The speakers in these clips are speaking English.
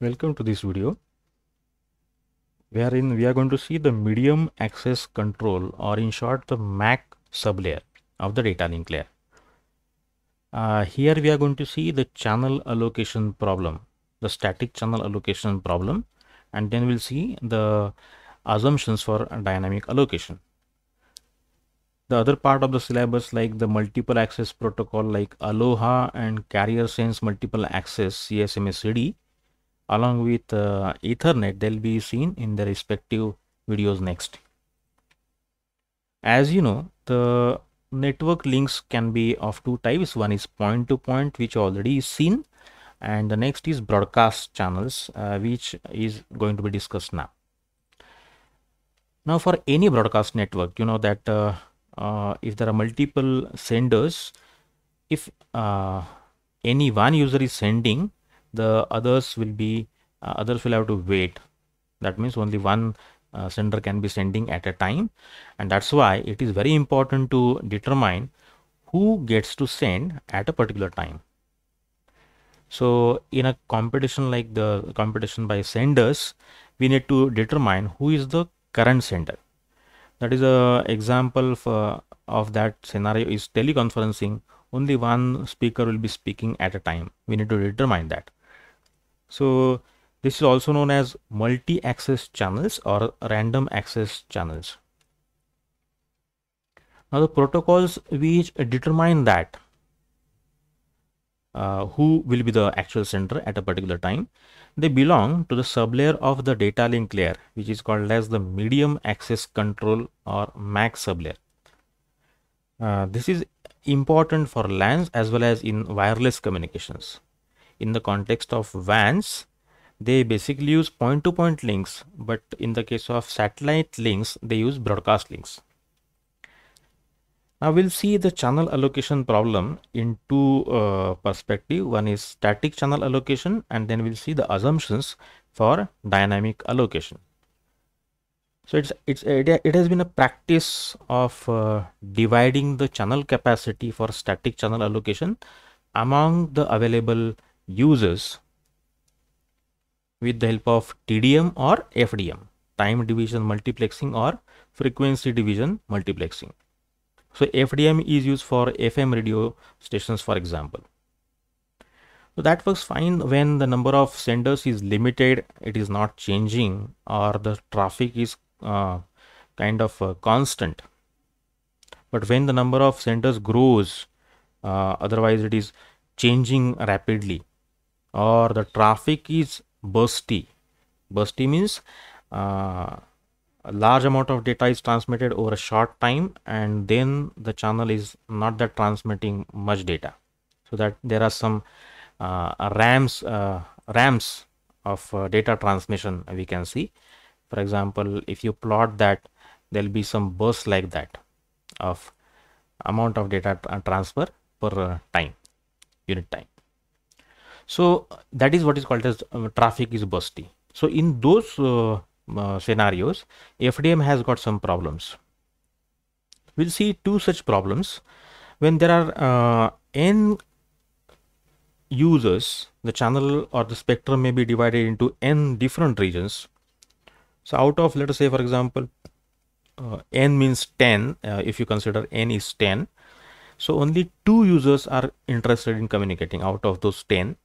welcome to this video wherein we are going to see the medium access control or in short the MAC sublayer of the data link layer. Uh, here we are going to see the channel allocation problem, the static channel allocation problem and then we'll see the assumptions for dynamic allocation. The other part of the syllabus like the multiple access protocol like Aloha and carrier sense multiple access CSMACD along with uh, ethernet they'll be seen in the respective videos next as you know the network links can be of two types one is point to point which already is seen and the next is broadcast channels uh, which is going to be discussed now now for any broadcast network you know that uh, uh, if there are multiple senders if uh, any one user is sending the others will be uh, others will have to wait that means only one uh, sender can be sending at a time and that's why it is very important to determine who gets to send at a particular time so in a competition like the competition by senders we need to determine who is the current sender that is a example for, of that scenario is teleconferencing only one speaker will be speaking at a time we need to determine that so this is also known as multi-access channels or random access channels. Now the protocols which determine that uh, who will be the actual sender at a particular time, they belong to the sublayer of the data link layer, which is called as the medium access control or MAC sublayer. Uh, this is important for LANs as well as in wireless communications in the context of vans, they basically use point-to-point -point links, but in the case of satellite links, they use broadcast links. Now we'll see the channel allocation problem in two uh, perspective. One is static channel allocation and then we'll see the assumptions for dynamic allocation. So it's, it's it has been a practice of uh, dividing the channel capacity for static channel allocation among the available Uses with the help of TDM or FDM time division multiplexing or frequency division multiplexing. So FDM is used for FM radio stations for example. So that works fine when the number of senders is limited, it is not changing or the traffic is uh, kind of uh, constant. But when the number of senders grows, uh, otherwise it is changing rapidly or the traffic is bursty bursty means uh, a large amount of data is transmitted over a short time and then the channel is not that transmitting much data so that there are some uh, rams uh, rams of uh, data transmission we can see for example if you plot that there'll be some bursts like that of amount of data transfer per uh, time unit time so that is what is called as uh, traffic is busty. So in those uh, uh, scenarios, FDM has got some problems. We'll see two such problems when there are uh, n users, the channel or the spectrum may be divided into n different regions. So out of let us say for example, uh, n means 10 uh, if you consider n is 10. So only two users are interested in communicating out of those 10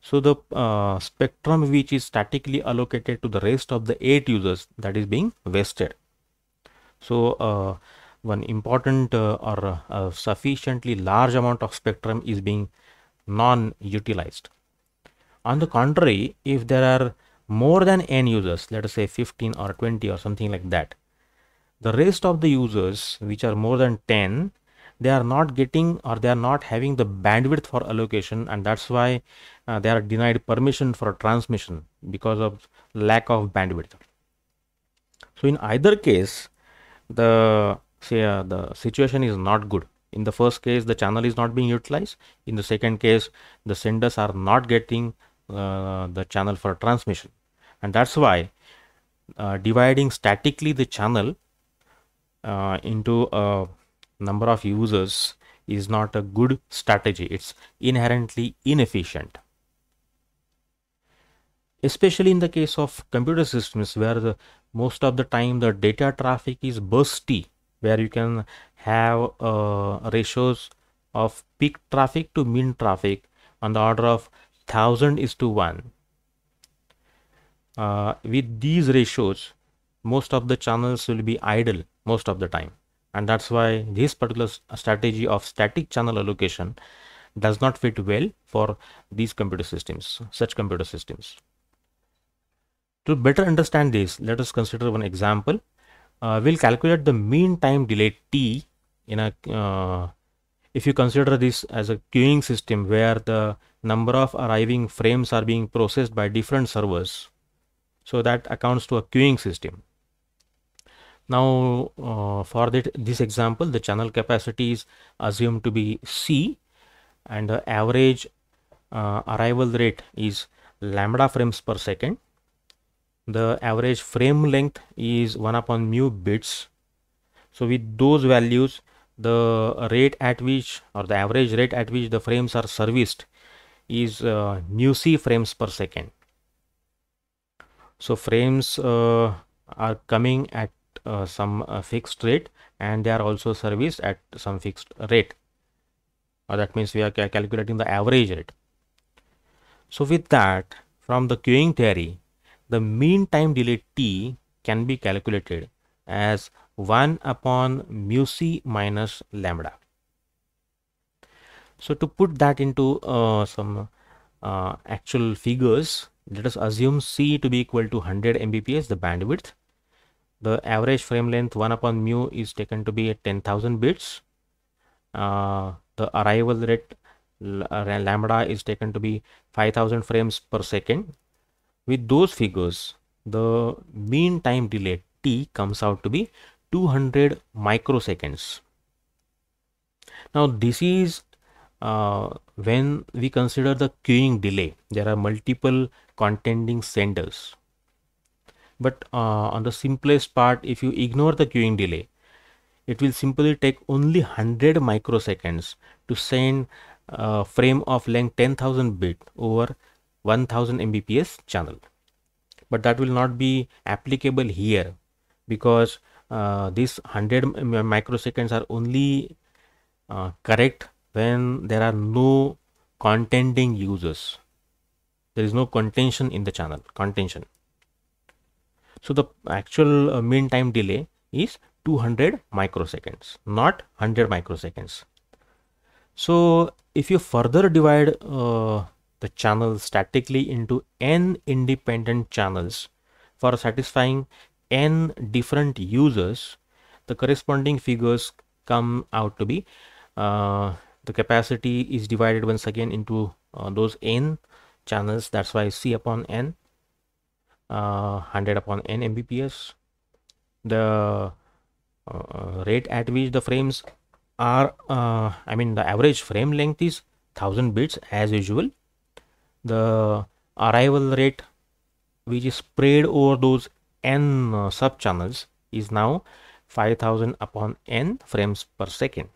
so the uh, spectrum which is statically allocated to the rest of the eight users that is being wasted. So uh, one important uh, or uh, sufficiently large amount of spectrum is being non-utilized. On the contrary, if there are more than n users, let us say 15 or 20 or something like that, the rest of the users which are more than 10 they are not getting or they are not having the bandwidth for allocation and that's why uh, they are denied permission for transmission because of lack of bandwidth so in either case the say uh, the situation is not good in the first case the channel is not being utilized in the second case the senders are not getting uh, the channel for transmission and that's why uh, dividing statically the channel uh, into a number of users is not a good strategy. It's inherently inefficient. Especially in the case of computer systems where the, most of the time the data traffic is bursty, where you can have uh, ratios of peak traffic to mean traffic on the order of 1000 is to 1. Uh, with these ratios, most of the channels will be idle most of the time and that's why this particular strategy of static channel allocation does not fit well for these computer systems such computer systems to better understand this let us consider one example uh, we'll calculate the mean time delay t in a uh, if you consider this as a queuing system where the number of arriving frames are being processed by different servers so that accounts to a queuing system now uh, for that, this example, the channel capacity is assumed to be C and the average uh, arrival rate is lambda frames per second. The average frame length is 1 upon mu bits. So with those values, the rate at which or the average rate at which the frames are serviced is uh, mu c frames per second. So frames uh, are coming at uh, some uh, fixed rate and they are also serviced at some fixed rate uh, that means we are ca calculating the average rate so with that from the queuing theory the mean time delay t can be calculated as 1 upon mu c minus lambda so to put that into uh, some uh, actual figures let us assume c to be equal to 100 mbps the bandwidth the average frame length 1 upon mu is taken to be at 10,000 bits. Uh, the arrival rate uh, lambda is taken to be 5000 frames per second. With those figures, the mean time delay t comes out to be 200 microseconds. Now this is uh, when we consider the queuing delay. There are multiple contending senders but uh, on the simplest part if you ignore the queuing delay it will simply take only 100 microseconds to send a uh, frame of length 10000 bit over 1000 mbps channel but that will not be applicable here because uh, these 100 microseconds are only uh, correct when there are no contending users there is no contention in the channel contention so the actual uh, mean time delay is 200 microseconds, not 100 microseconds. So if you further divide uh, the channel statically into n independent channels for satisfying n different users, the corresponding figures come out to be uh, the capacity is divided once again into uh, those n channels that's why c upon n uh, 100 upon n mbps the uh, uh, rate at which the frames are uh, i mean the average frame length is 1000 bits as usual the arrival rate which is spread over those n uh, sub channels is now 5000 upon n frames per second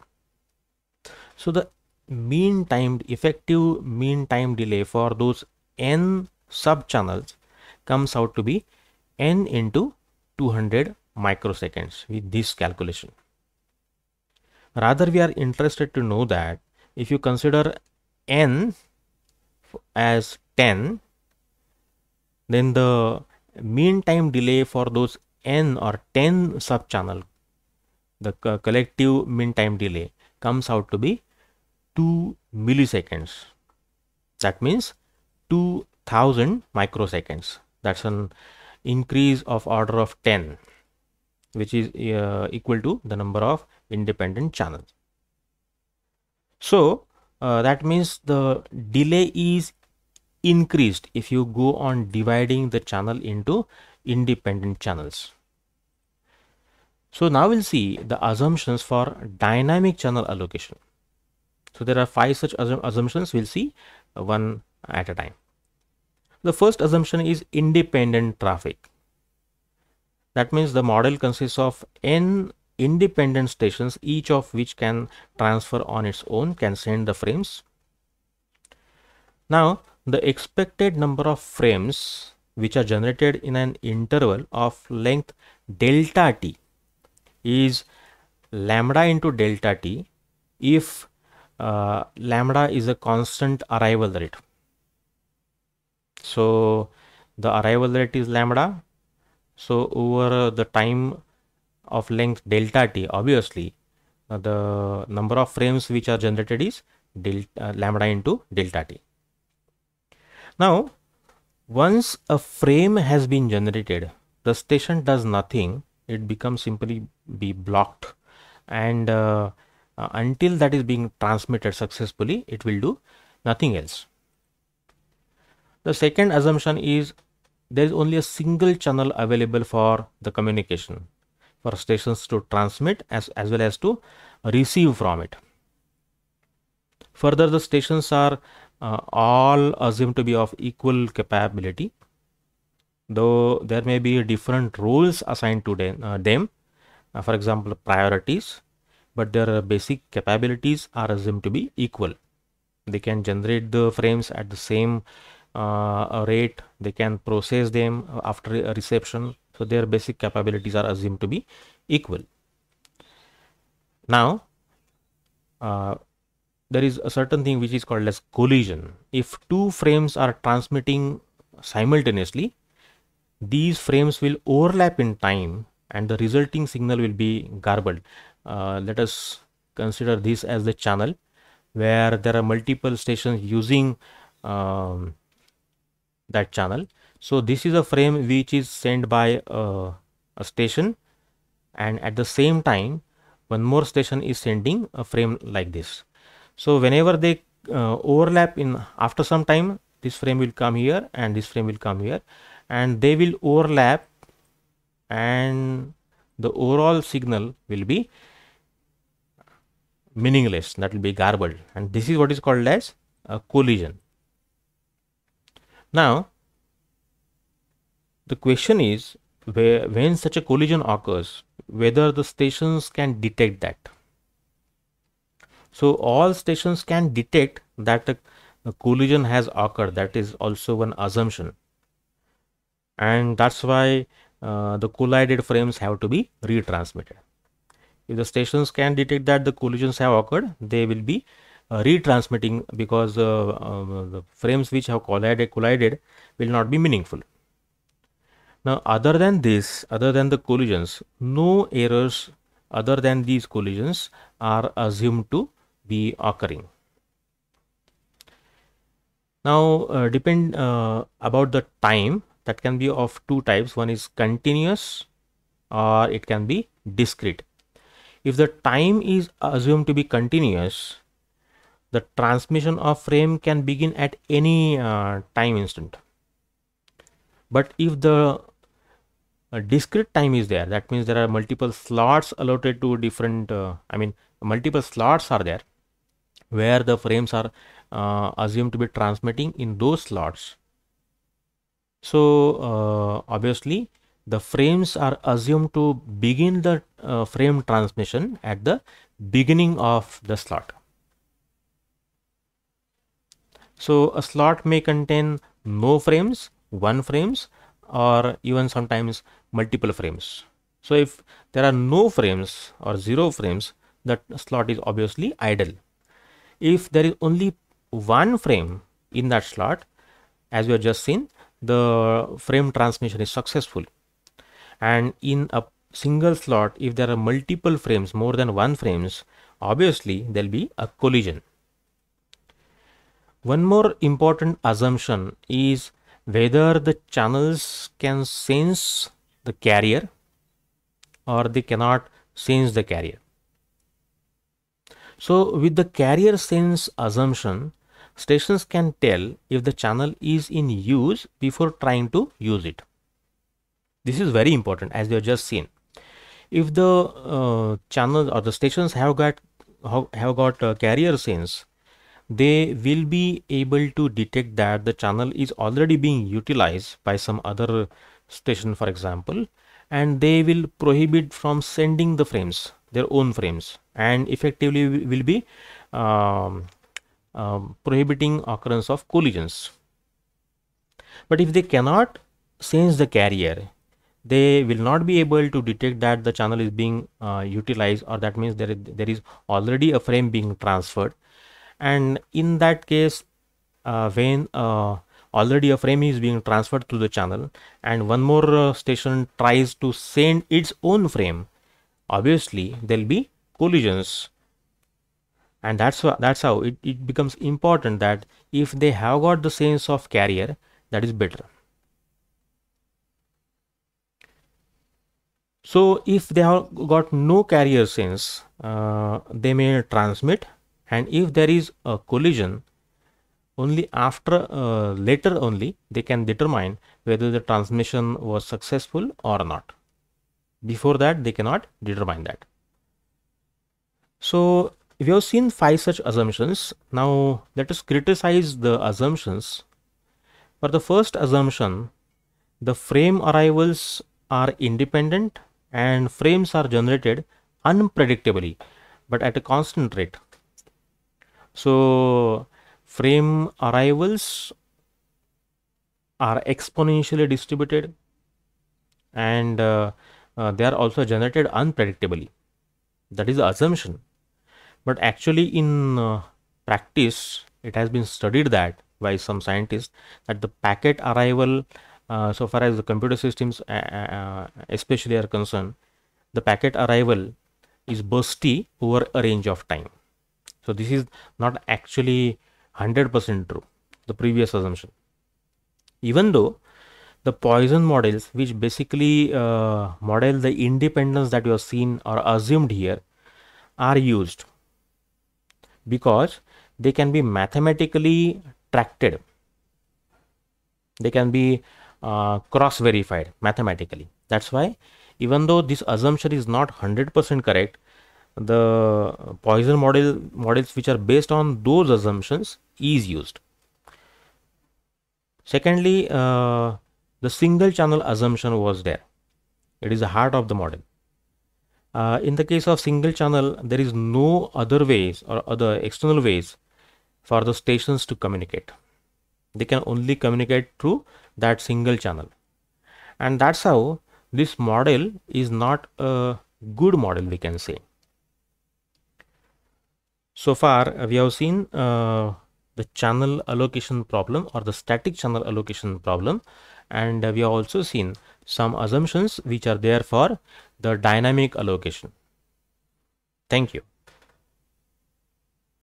so the mean timed effective mean time delay for those n sub channels comes out to be n into 200 microseconds with this calculation. Rather we are interested to know that if you consider n as 10 then the mean time delay for those n or 10 sub channel the co collective mean time delay comes out to be 2 milliseconds that means 2000 microseconds that's an increase of order of 10 which is uh, equal to the number of independent channels so uh, that means the delay is increased if you go on dividing the channel into independent channels so now we'll see the assumptions for dynamic channel allocation so there are five such assumptions we'll see uh, one at a time the first assumption is independent traffic. That means the model consists of n independent stations, each of which can transfer on its own, can send the frames. Now, the expected number of frames which are generated in an interval of length delta t is lambda into delta t if uh, lambda is a constant arrival rate so the arrival rate is lambda so over uh, the time of length delta t obviously uh, the number of frames which are generated is delta uh, lambda into delta t now once a frame has been generated the station does nothing it becomes simply be blocked and uh, uh until that is being transmitted successfully it will do nothing else the second assumption is there is only a single channel available for the communication for stations to transmit as, as well as to receive from it. Further, the stations are uh, all assumed to be of equal capability, though there may be different rules assigned to them, uh, them. Uh, for example, priorities, but their basic capabilities are assumed to be equal. They can generate the frames at the same uh, rate they can process them uh, after uh, reception so their basic capabilities are assumed to be equal now uh, there is a certain thing which is called as collision if two frames are transmitting simultaneously these frames will overlap in time and the resulting signal will be garbled uh, let us consider this as the channel where there are multiple stations using um, that channel so this is a frame which is sent by uh, a station and at the same time one more station is sending a frame like this so whenever they uh, overlap in after some time this frame will come here and this frame will come here and they will overlap and the overall signal will be meaningless that will be garbled and this is what is called as a collision now, the question is where, when such a collision occurs, whether the stations can detect that. So all stations can detect that a, a collision has occurred. That is also an assumption. And that's why uh, the collided frames have to be retransmitted. If the stations can detect that the collisions have occurred, they will be uh, retransmitting because uh, uh, the frames which have collided, collided will not be meaningful. Now, other than this, other than the collisions, no errors other than these collisions are assumed to be occurring. Now, uh, depend uh, about the time that can be of two types. One is continuous or it can be discrete. If the time is assumed to be continuous, the transmission of frame can begin at any uh, time instant but if the uh, discrete time is there that means there are multiple slots allotted to different uh, i mean multiple slots are there where the frames are uh, assumed to be transmitting in those slots so uh, obviously the frames are assumed to begin the uh, frame transmission at the beginning of the slot so a slot may contain no frames, one frames or even sometimes multiple frames. So if there are no frames or zero frames, that slot is obviously idle. If there is only one frame in that slot, as we have just seen, the frame transmission is successful. And in a single slot, if there are multiple frames, more than one frames, obviously there'll be a collision. One more important assumption is whether the channels can sense the carrier or they cannot sense the carrier. So with the carrier sense assumption, stations can tell if the channel is in use before trying to use it. This is very important as we have just seen. If the uh, channel or the stations have got have got uh, carrier sense, they will be able to detect that the channel is already being utilized by some other station for example and they will prohibit from sending the frames their own frames and effectively will be um, um, prohibiting occurrence of collisions but if they cannot sense the carrier they will not be able to detect that the channel is being uh, utilized or that means there there is already a frame being transferred and in that case uh, when uh, already a frame is being transferred to the channel and one more uh, station tries to send its own frame obviously there'll be collisions and that's that's how it, it becomes important that if they have got the sense of carrier that is better so if they have got no carrier sense uh, they may transmit and if there is a collision only after uh, later only they can determine whether the transmission was successful or not before that they cannot determine that so we have seen five such assumptions now let us criticize the assumptions for the first assumption the frame arrivals are independent and frames are generated unpredictably but at a constant rate so frame arrivals are exponentially distributed and uh, uh, they are also generated unpredictably that is the assumption but actually in uh, practice it has been studied that by some scientists that the packet arrival uh, so far as the computer systems uh, uh, especially are concerned the packet arrival is bursty over a range of time so this is not actually 100% true, the previous assumption. Even though the Poisson models, which basically uh, model the independence that you have seen or assumed here, are used because they can be mathematically tracked, They can be uh, cross verified mathematically. That's why even though this assumption is not 100% correct, the Poisson model models which are based on those assumptions is used. Secondly, uh, the single channel assumption was there. It is the heart of the model. Uh, in the case of single channel, there is no other ways or other external ways for the stations to communicate. They can only communicate through that single channel. And that's how this model is not a good model, we can say so far uh, we have seen uh, the channel allocation problem or the static channel allocation problem and uh, we have also seen some assumptions which are there for the dynamic allocation. Thank you.